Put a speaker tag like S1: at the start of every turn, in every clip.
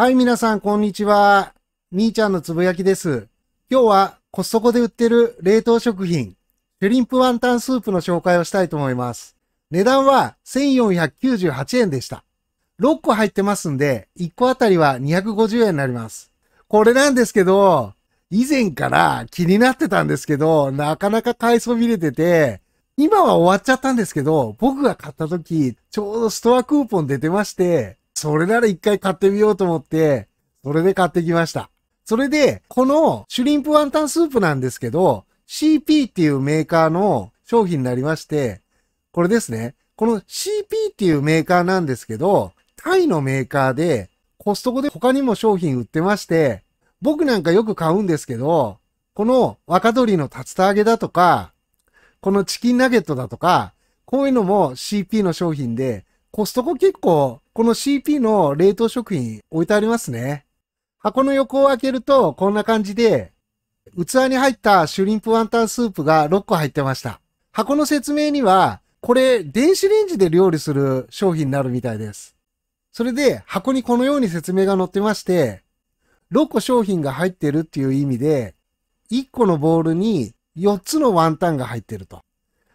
S1: はい、皆さん、こんにちは。みーちゃんのつぶやきです。今日はコストコで売ってる冷凍食品、シュリンプワンタンスープの紹介をしたいと思います。値段は1498円でした。6個入ってますんで、1個あたりは250円になります。これなんですけど、以前から気になってたんですけど、なかなか買いそびれてて、今は終わっちゃったんですけど、僕が買った時、ちょうどストアクーポン出てまして、それなら一回買ってみようと思って、それで買ってきました。それで、このシュリンプワンタンスープなんですけど、CP っていうメーカーの商品になりまして、これですね。この CP っていうメーカーなんですけど、タイのメーカーで、コストコで他にも商品売ってまして、僕なんかよく買うんですけど、この若鶏の竜田揚げだとか、このチキンナゲットだとか、こういうのも CP の商品で、コストコ結構この CP の冷凍食品置いてありますね。箱の横を開けるとこんな感じで、器に入ったシュリンプワンタンスープが6個入ってました。箱の説明には、これ電子レンジで料理する商品になるみたいです。それで箱にこのように説明が載ってまして、6個商品が入ってるっていう意味で、1個のボールに4つのワンタンが入ってると。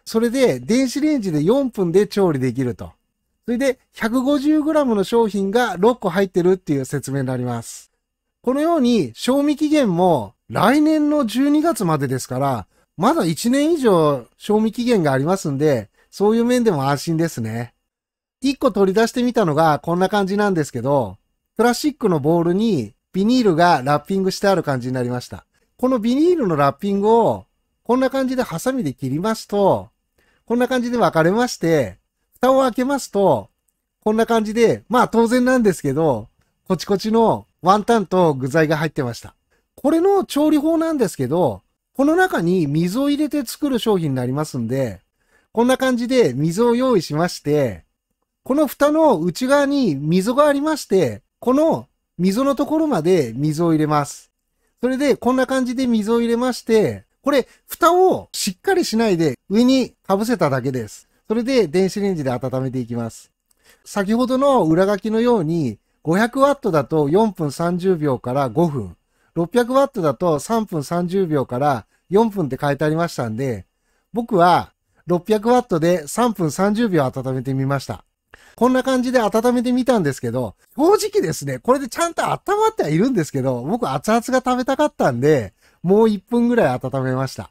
S1: それで電子レンジで4分で調理できると。それで 150g の商品が6個入ってるっていう説明になります。このように賞味期限も来年の12月までですから、まだ1年以上賞味期限がありますんで、そういう面でも安心ですね。1個取り出してみたのがこんな感じなんですけど、プラスチックのボールにビニールがラッピングしてある感じになりました。このビニールのラッピングをこんな感じでハサミで切りますと、こんな感じで分かれまして、蓋を開けますと、こんな感じで、まあ当然なんですけど、コチコチのワンタンと具材が入ってました。これの調理法なんですけど、この中に水を入れて作る商品になりますんで、こんな感じで水を用意しまして、この蓋の内側に溝がありまして、この溝のところまで水を入れます。それで、こんな感じで水を入れまして、これ、蓋をしっかりしないで上に被せただけです。それで電子レンジで温めていきます。先ほどの裏書きのように、500ワットだと4分30秒から5分、600ワットだと3分30秒から4分って書いてありましたんで、僕は600ワットで3分30秒温めてみました。こんな感じで温めてみたんですけど、正直ですね、これでちゃんと温まってはいるんですけど、僕熱々が食べたかったんで、もう1分ぐらい温めました。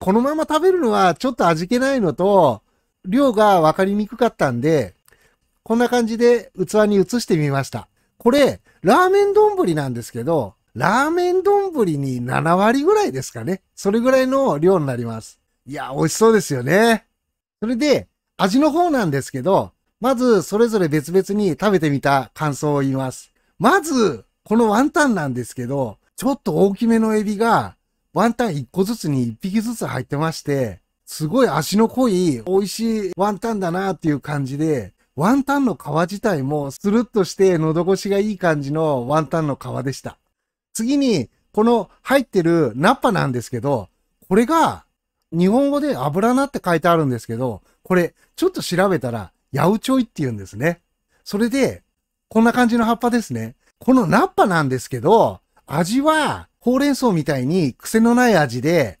S1: このまま食べるのはちょっと味気ないのと、量が分かりにくかったんで、こんな感じで器に移してみました。これ、ラーメン丼なんですけど、ラーメン丼に7割ぐらいですかね。それぐらいの量になります。いや、美味しそうですよね。それで、味の方なんですけど、まず、それぞれ別々に食べてみた感想を言います。まず、このワンタンなんですけど、ちょっと大きめのエビが、ワンタン1個ずつに1匹ずつ入ってまして、すごい足の濃い美味しいワンタンだなっていう感じで、ワンタンの皮自体もスルッとして喉越しがいい感じのワンタンの皮でした。次に、この入ってるナッパなんですけど、これが日本語で油菜って書いてあるんですけど、これちょっと調べたら、ヤウチョイって言うんですね。それで、こんな感じの葉っぱですね。このナッパなんですけど、味はほうれん草みたいに癖のない味で、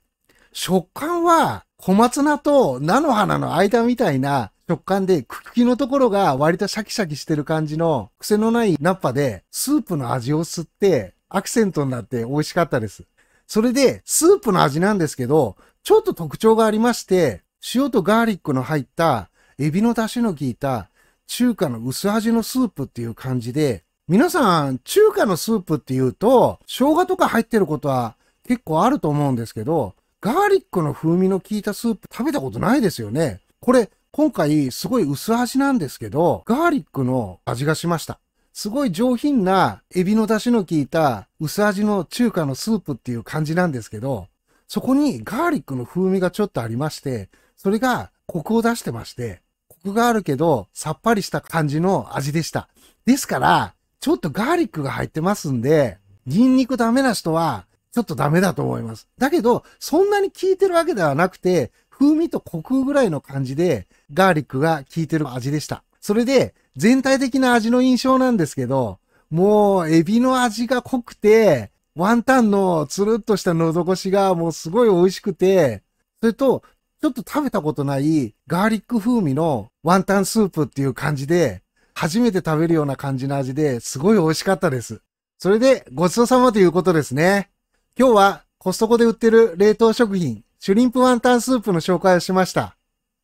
S1: 食感は小松菜と菜の花の間みたいな食感で茎のところが割とシャキシャキしてる感じの癖のないナッパでスープの味を吸ってアクセントになって美味しかったです。それでスープの味なんですけど、ちょっと特徴がありまして、塩とガーリックの入ったエビの出汁の効いた中華の薄味のスープっていう感じで、皆さん中華のスープっていうと生姜とか入ってることは結構あると思うんですけど、ガーリックの風味の効いたスープ食べたことないですよね。これ、今回すごい薄味なんですけど、ガーリックの味がしました。すごい上品なエビの出汁の効いた薄味の中華のスープっていう感じなんですけど、そこにガーリックの風味がちょっとありまして、それがコクを出してまして、コクがあるけどさっぱりした感じの味でした。ですから、ちょっとガーリックが入ってますんで、ニンニクダメな人はちょっとダメだと思います。だけど、そんなに効いてるわけではなくて、風味とコクぐらいの感じで、ガーリックが効いてる味でした。それで、全体的な味の印象なんですけど、もう、エビの味が濃くて、ワンタンのつるっとした喉越しがもうすごい美味しくて、それと、ちょっと食べたことないガーリック風味のワンタンスープっていう感じで、初めて食べるような感じの味ですごい美味しかったです。それでごちそうさまということですね。今日はコストコで売ってる冷凍食品、シュリンプワンタンスープの紹介をしました。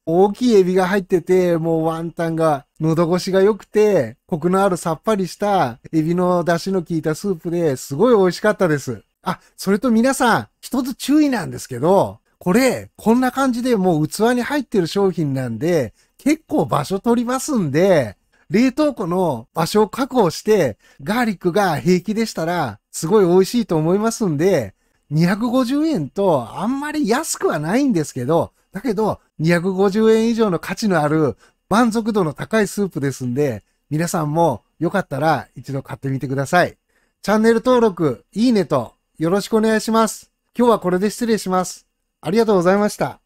S1: 大きいエビが入ってて、もうワンタンが喉越しが良くて、コクのあるさっぱりしたエビの出汁の効いたスープですごい美味しかったです。あ、それと皆さん、一つ注意なんですけど、これ、こんな感じでもう器に入ってる商品なんで、結構場所取りますんで、冷凍庫の場所を確保して、ガーリックが平気でしたら、すごい美味しいと思いますんで、250円とあんまり安くはないんですけど、だけど250円以上の価値のある満足度の高いスープですんで、皆さんもよかったら一度買ってみてください。チャンネル登録、いいねとよろしくお願いします。今日はこれで失礼します。ありがとうございました。